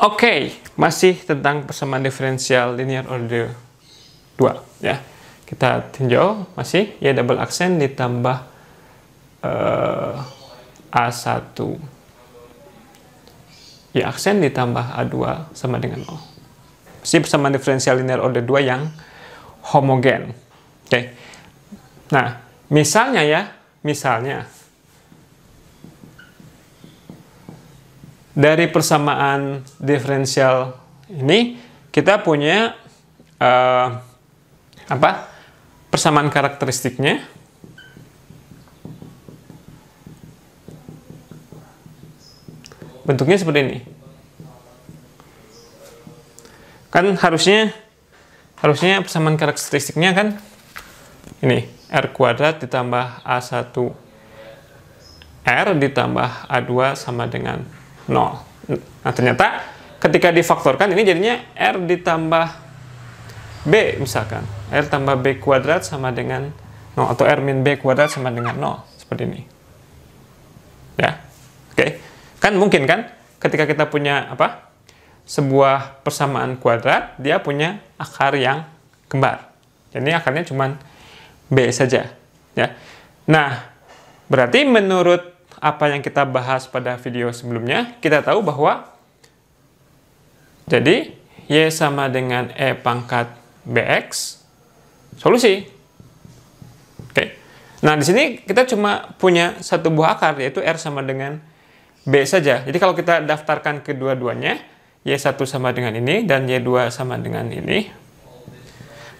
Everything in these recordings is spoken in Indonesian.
Oke, okay, masih tentang persamaan diferensial linear order 2 ya. Kita tinjau masih ya double aksen ditambah uh, eh, A1 ya aksen ditambah A2 sama dengan 0. Masih persamaan diferensial linear order 2 yang homogen. Oke. Okay. Nah, misalnya ya, misalnya dari persamaan diferensial ini kita punya uh, apa persamaan karakteristiknya bentuknya seperti ini kan harusnya harusnya persamaan karakteristiknya kan ini r kuadrat ditambah a1 r ditambah a2 sama dengan 0. Nah, ternyata ketika difaktorkan ini jadinya R ditambah B misalkan. R tambah B kuadrat sama dengan 0 atau R min B kuadrat sama dengan 0 seperti ini. Ya. Oke. Kan mungkin kan ketika kita punya apa? sebuah persamaan kuadrat, dia punya akar yang kembar. Jadi akarnya cuma B saja, ya. Nah, berarti menurut apa yang kita bahas pada video sebelumnya, kita tahu bahwa jadi Y sama dengan E pangkat BX, solusi. Oke. Nah, di sini kita cuma punya satu buah akar, yaitu R sama dengan B saja. Jadi kalau kita daftarkan kedua-duanya, Y1 sama dengan ini, dan Y2 sama dengan ini,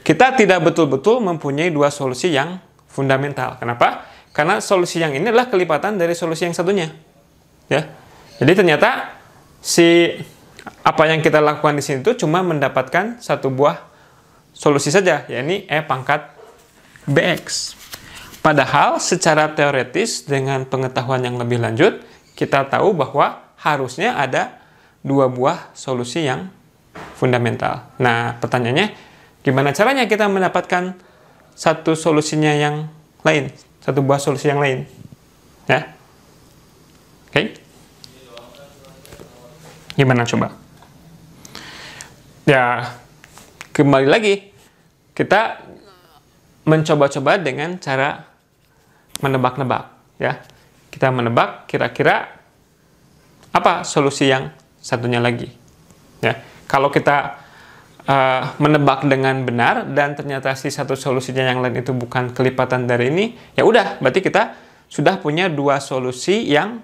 kita tidak betul-betul mempunyai dua solusi yang fundamental. Kenapa? Karena solusi yang ini adalah kelipatan dari solusi yang satunya. Ya. Jadi ternyata si apa yang kita lakukan di sini itu cuma mendapatkan satu buah solusi saja, yakni E pangkat BX. Padahal secara teoretis dengan pengetahuan yang lebih lanjut, kita tahu bahwa harusnya ada dua buah solusi yang fundamental. Nah, pertanyaannya, gimana caranya kita mendapatkan satu solusinya yang lain? satu buah solusi yang lain. Ya. Oke. Okay? Gimana coba? Ya, kembali lagi kita mencoba-coba dengan cara menebak-nebak, ya. Kita menebak kira-kira apa solusi yang satunya lagi. Ya. Kalau kita uh, menebak dengan benar dan ternyata si satu solusinya yang lain itu bukan kelipatan dari ini, ya udah, berarti kita sudah punya dua solusi yang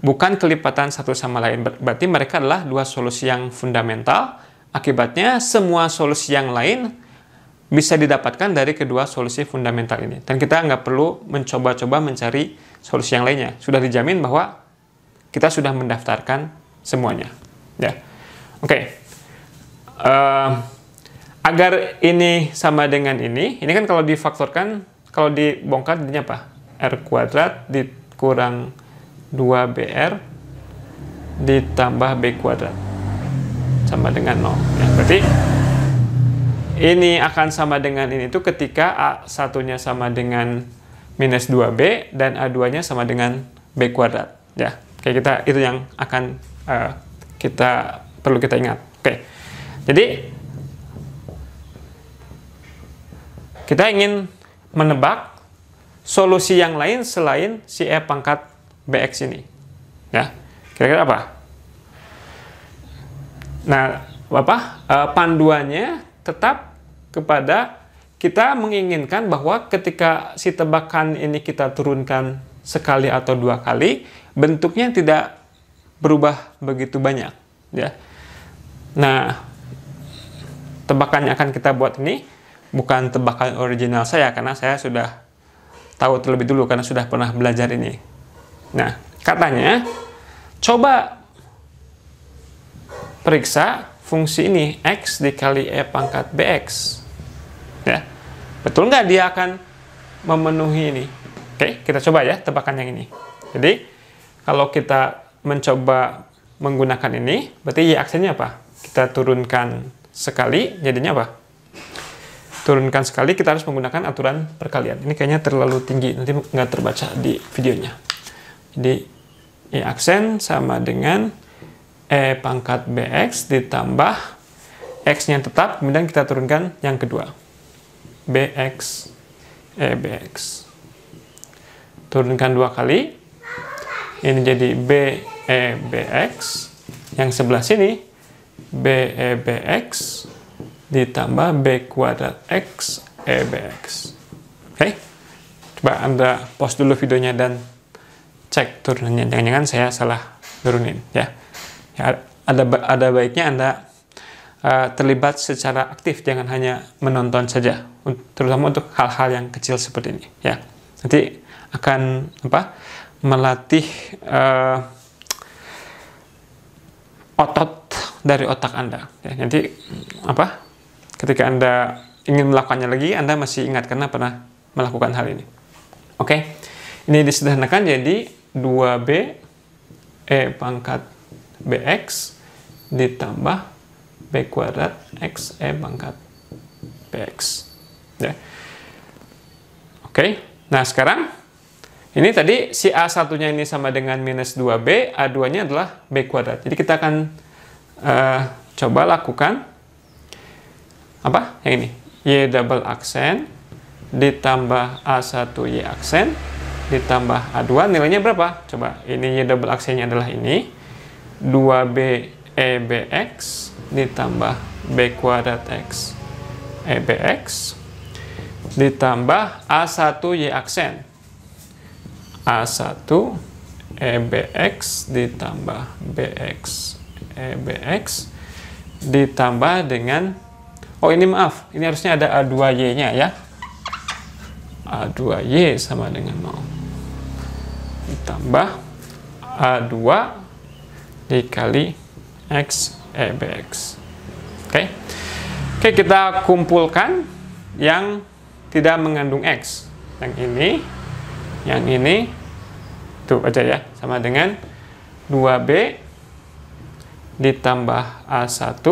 bukan kelipatan satu sama lain. Berarti mereka adalah dua solusi yang fundamental. Akibatnya semua solusi yang lain bisa didapatkan dari kedua solusi fundamental ini. Dan kita nggak perlu mencoba-coba mencari solusi yang lainnya. Sudah dijamin bahwa kita sudah mendaftarkan semuanya. Ya, oke. Okay uh, agar ini sama dengan ini, ini kan kalau difaktorkan, kalau dibongkar jadinya apa? R kuadrat dikurang 2BR ditambah B kuadrat sama dengan 0. Ya, berarti ini akan sama dengan ini itu ketika a satunya sama dengan minus 2B dan A2-nya sama dengan B kuadrat. Ya, kayak kita itu yang akan uh, kita perlu kita ingat. Oke. Okay. Jadi kita ingin menebak solusi yang lain selain si E pangkat BX ini. Ya. Kira-kira apa? Nah, apa? E, panduannya tetap kepada kita menginginkan bahwa ketika si tebakan ini kita turunkan sekali atau dua kali, bentuknya tidak berubah begitu banyak, ya. Nah, tebakan yang akan kita buat ini bukan tebakan original saya karena saya sudah tahu terlebih dulu karena sudah pernah belajar ini. Nah, katanya coba periksa fungsi ini x dikali e pangkat bx. Ya. Betul nggak dia akan memenuhi ini? Oke, kita coba ya tebakan yang ini. Jadi, kalau kita mencoba menggunakan ini, berarti y aksennya apa? Kita turunkan sekali, jadinya apa? Turunkan sekali, kita harus menggunakan aturan perkalian. Ini kayaknya terlalu tinggi, nanti nggak terbaca di videonya. Jadi, e aksen sama dengan E pangkat BX ditambah x yang tetap, kemudian kita turunkan yang kedua. BX, E BX. Turunkan dua kali. Ini jadi B, E, BX. Yang sebelah sini BEBX ditambah B kuadrat X EBX. Oke? Okay? Coba Anda pause dulu videonya dan cek turunannya. Jangan-jangan saya salah turunin ya. ya ada ada baiknya Anda uh, terlibat secara aktif jangan hanya menonton saja terutama untuk hal-hal yang kecil seperti ini ya. Nanti akan apa? melatih uh, otot dari otak Anda. Ya, nanti apa? Ketika Anda ingin melakukannya lagi, Anda masih ingat karena pernah melakukan hal ini. Oke. Okay? Ini disederhanakan jadi 2B E pangkat BX ditambah B kuadrat X E pangkat BX. Ya. Oke. Okay. Nah, sekarang ini tadi si A satunya ini sama dengan minus 2B, A2-nya adalah B kuadrat. Jadi kita akan uh, coba lakukan apa yang ini y double aksen ditambah a1 y aksen ditambah a2 nilainya berapa coba ini y double aksennya adalah ini 2b e x ditambah b kuadrat x e x ditambah a1 y aksen a1 e x ditambah b x EBX ditambah dengan oh ini maaf ini harusnya ada A2Y nya ya A2Y sama dengan 0 ditambah A2 dikali X EBX oke okay. oke okay, kita kumpulkan yang tidak mengandung X yang ini yang ini itu aja ya sama dengan 2B ditambah A1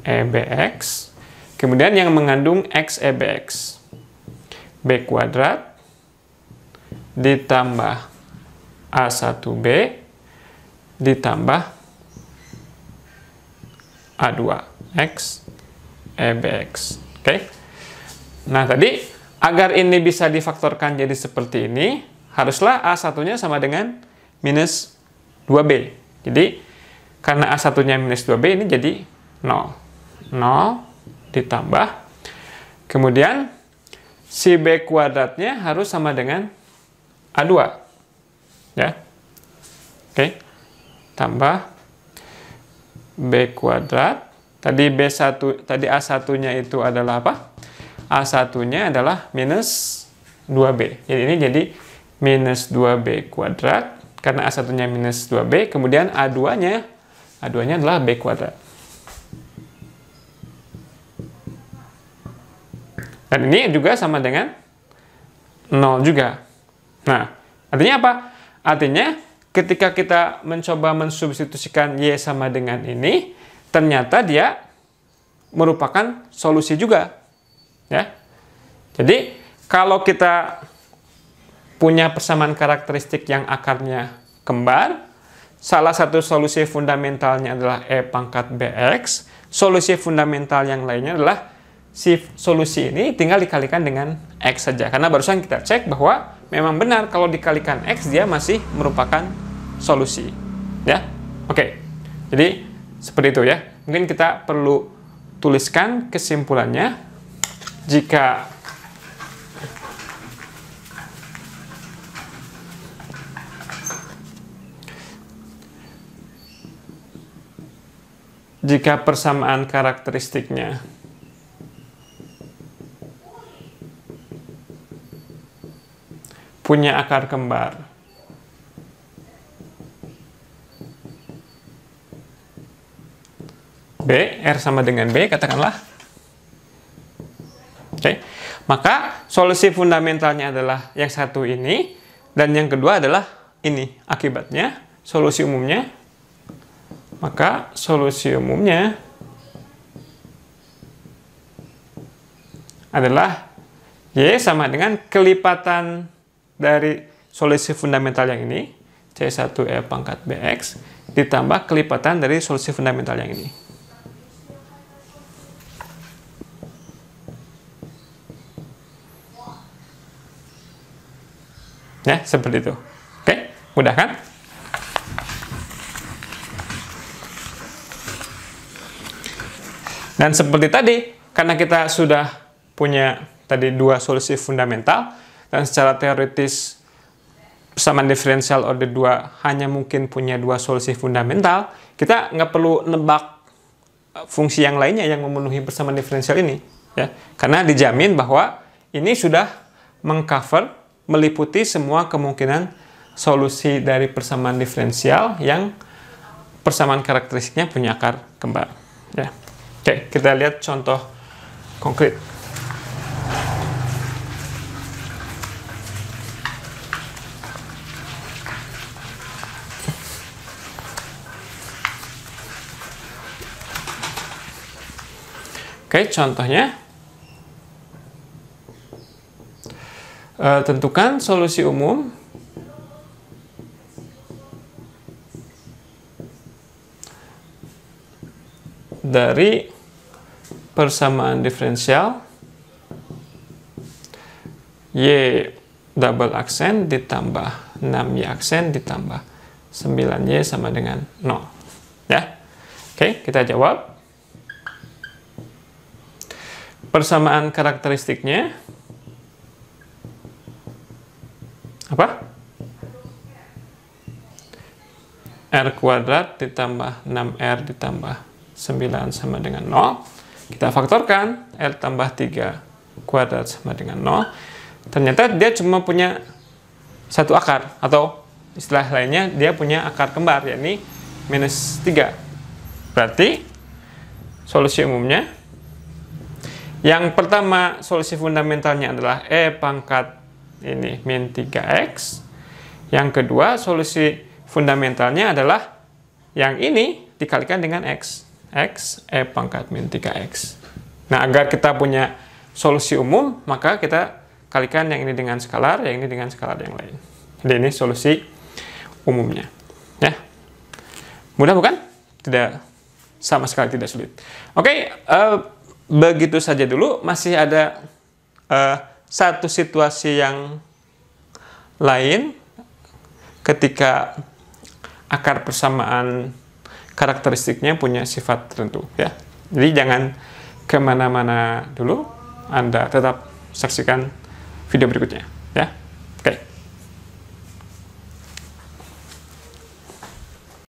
EBX kemudian yang mengandung X EBX B kuadrat ditambah A1B ditambah A2 X EBX oke okay? nah tadi agar ini bisa difaktorkan jadi seperti ini haruslah A1 nya sama dengan minus 2B jadi karena A1-nya minus 2B ini jadi 0. 0 ditambah. Kemudian, si B kuadratnya harus sama dengan A2. Ya. Oke. Tambah B kuadrat. Tadi B1, tadi A1-nya itu adalah apa? A1-nya adalah minus 2B. Jadi ini jadi minus 2B kuadrat karena A1-nya minus 2B, kemudian A2-nya A2-nya adalah B kuadrat. Dan ini juga sama dengan 0 juga. Nah, artinya apa? Artinya ketika kita mencoba mensubstitusikan Y sama dengan ini, ternyata dia merupakan solusi juga. Ya. Jadi, kalau kita punya persamaan karakteristik yang akarnya kembar, Salah satu solusi fundamentalnya adalah E pangkat BX. Solusi fundamental yang lainnya adalah si solusi ini tinggal dikalikan dengan X saja. Karena barusan kita cek bahwa memang benar kalau dikalikan X dia masih merupakan solusi. Ya, oke. Jadi seperti itu ya. Mungkin kita perlu tuliskan kesimpulannya. Jika jika persamaan karakteristiknya punya akar kembar. B, R sama dengan B, katakanlah. Oke, okay. maka solusi fundamentalnya adalah yang satu ini, dan yang kedua adalah ini. Akibatnya, solusi umumnya maka solusi umumnya adalah Y sama dengan kelipatan dari solusi fundamental yang ini, C1E pangkat BX, ditambah kelipatan dari solusi fundamental yang ini. Ya, seperti itu. Oke, mudah kan? Dan seperti tadi, karena kita sudah punya tadi dua solusi fundamental, dan secara teoritis persamaan diferensial order 2 hanya mungkin punya dua solusi fundamental, kita nggak perlu nebak eh, fungsi yang lainnya yang memenuhi persamaan diferensial ini. ya Karena dijamin bahwa ini sudah mengcover, meliputi semua kemungkinan solusi dari persamaan diferensial yang persamaan karakteristiknya punya akar kembar. Ya. Oke, kita lihat contoh konkret. Oke, contohnya eh, tentukan solusi umum dari persamaan diferensial Y double aksen ditambah 6Y aksen ditambah 9Y sama dengan 0. Ya. Oke, kita jawab. Persamaan karakteristiknya apa? R kuadrat ditambah 6R ditambah 9 sama dengan 0. Kita faktorkan L tambah 3 kuadrat sama dengan 0. Ternyata dia cuma punya satu akar atau istilah lainnya dia punya akar kembar yakni minus 3. Berarti solusi umumnya yang pertama solusi fundamentalnya adalah E pangkat ini min 3X. Yang kedua solusi fundamentalnya adalah yang ini dikalikan dengan X. X, E pangkat min 3X. Nah, agar kita punya solusi umum, maka kita kalikan yang ini dengan skalar, yang ini dengan skalar yang lain. Jadi ini solusi umumnya. Ya. Mudah bukan? Tidak sama sekali tidak sulit. Oke, uh, begitu saja dulu. Masih ada uh, satu situasi yang lain ketika akar persamaan karakteristiknya punya sifat tertentu ya. Jadi jangan kemana-mana dulu, Anda tetap saksikan video berikutnya ya.